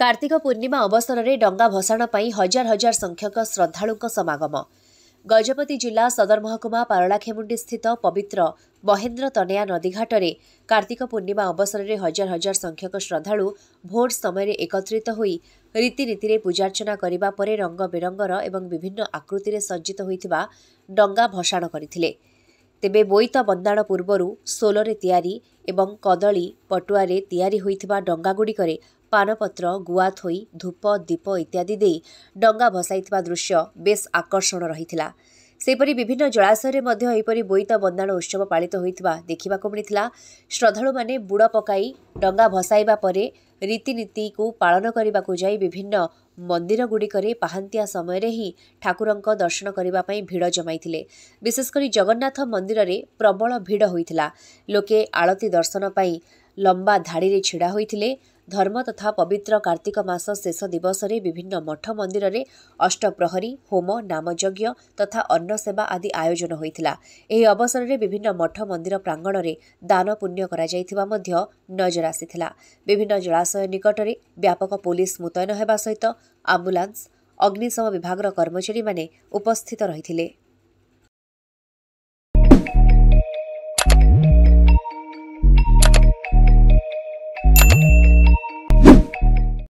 କାର୍ତ୍ତିକ ପୂର୍ଣ୍ଣିମା ଅବସରରେ ଡଙ୍ଗା ଭସାଣ ପାଇଁ ହଜାର ହଜାର ସଂଖ୍ୟକ ଶ୍ରଦ୍ଧାଳୁଙ୍କ ସମାଗମ ଗଜପତି ଜିଲ୍ଲା ସଦର ମହକୁମା ପାରଳାଖେମୁଣ୍ଡିସ୍ଥିତ ପବିତ୍ର ମହେନ୍ଦ୍ର ତନେୟା ନଦୀଘାଟରେ କାର୍ତ୍ତିକ ପୂର୍ଣ୍ଣିମା ଅବସରରେ ହଜାର ହଜାର ସଂଖ୍ୟକ ଶ୍ରଦ୍ଧାଳୁ ଭୋଟ୍ ସମୟରେ ଏକତ୍ରିତ ହୋଇ ରୀତିନୀତିରେ ପୂଜାର୍ଚ୍ଚନା କରିବା ପରେ ରଙ୍ଗ ବେରଙ୍ଗର ଏବଂ ବିଭିନ୍ନ ଆକୃତିରେ ସଜ୍ଜିତ ହୋଇଥିବା ଡଙ୍ଗା ଭସାଣ କରିଥିଲେ ତେବେ ବୋଇତ ବନ୍ଦାଣ ପୂର୍ବରୁ ସୋଲରେ ତିଆରି ଏବଂ କଦଳୀ ପଟୁଆରେ ତିଆରି ହୋଇଥିବା ଡଙ୍ଗାଗୁଡ଼ିକରେ ପାନପତ୍ର ଗୁଆ ଥୋଇ ଧୂପ ଦୀପ ଇତ୍ୟାଦି ଦେଇ ଡଙ୍ଗା ଭସାଇଥିବା ଦୃଶ୍ୟ ବେଶ୍ ଆକର୍ଷଣ ରହିଥିଲା ସେହିପରି ବିଭିନ୍ନ ଜଳାଶୟରେ ମଧ୍ୟ ଏହିପରି ବୋଇତ ବନ୍ଦାଣ ଉତ୍ସବ ପାଳିତ ହୋଇଥିବା ଦେଖିବାକୁ ମିଳିଥିଲା ଶ୍ରଦ୍ଧାଳୁମାନେ ବୁଡ଼ ପକାଇ ଡଙ୍ଗା ଭସାଇବା ପରେ ରୀତିନୀତିକୁ ପାଳନ କରିବାକୁ ଯାଇ ବିଭିନ୍ନ ମନ୍ଦିରଗୁଡ଼ିକରେ ପାହାନ୍ତିଆ ସମୟରେ ହିଁ ଠାକୁରଙ୍କ ଦର୍ଶନ କରିବା ପାଇଁ ଭିଡ଼ ଜମାଇଥିଲେ ବିଶେଷ କରି ଜଗନ୍ନାଥ ମନ୍ଦିରରେ ପ୍ରବଳ ଭିଡ଼ ହୋଇଥିଲା ଲୋକେ ଆଳତୀ ଦର୍ଶନ ପାଇଁ ଲମ୍ବା ଧାଡ଼ିରେ ଛିଡ଼ା ହୋଇଥିଲେ ଧର୍ମ ତଥା ପବିତ୍ର କାର୍ତ୍ତିକ ମାସ ଶେଷ ଦିବସରେ ବିଭିନ୍ନ ମଠ ମନ୍ଦିରରେ ଅଷ୍ଟପ୍ରହରୀ ହୋମ ନାମଯଜ୍ଞ ତଥା ଅନ୍ନ ସେବା ଆଦି ଆୟୋଜନ ହୋଇଥିଲା ଏହି ଅବସରରେ ବିଭିନ୍ନ ମଠ ମନ୍ଦିର ପ୍ରାଙ୍ଗଣରେ ଦାନ ପୁଣ୍ୟ କରାଯାଇଥିବା ମଧ୍ୟ ନଜର ଆସିଥିଲା ବିଭିନ୍ନ ଜଳାଶୟ ନିକଟରେ ବ୍ୟାପକ ପୁଲିସ୍ ମୁତୟନ ହେବା ସହିତ ଆମ୍ବୁଲାନ୍ସ ଅଗ୍ନିଶମ ବିଭାଗର କର୍ମଚାରୀମାନେ ଉପସ୍ଥିତ ରହିଥିଲେ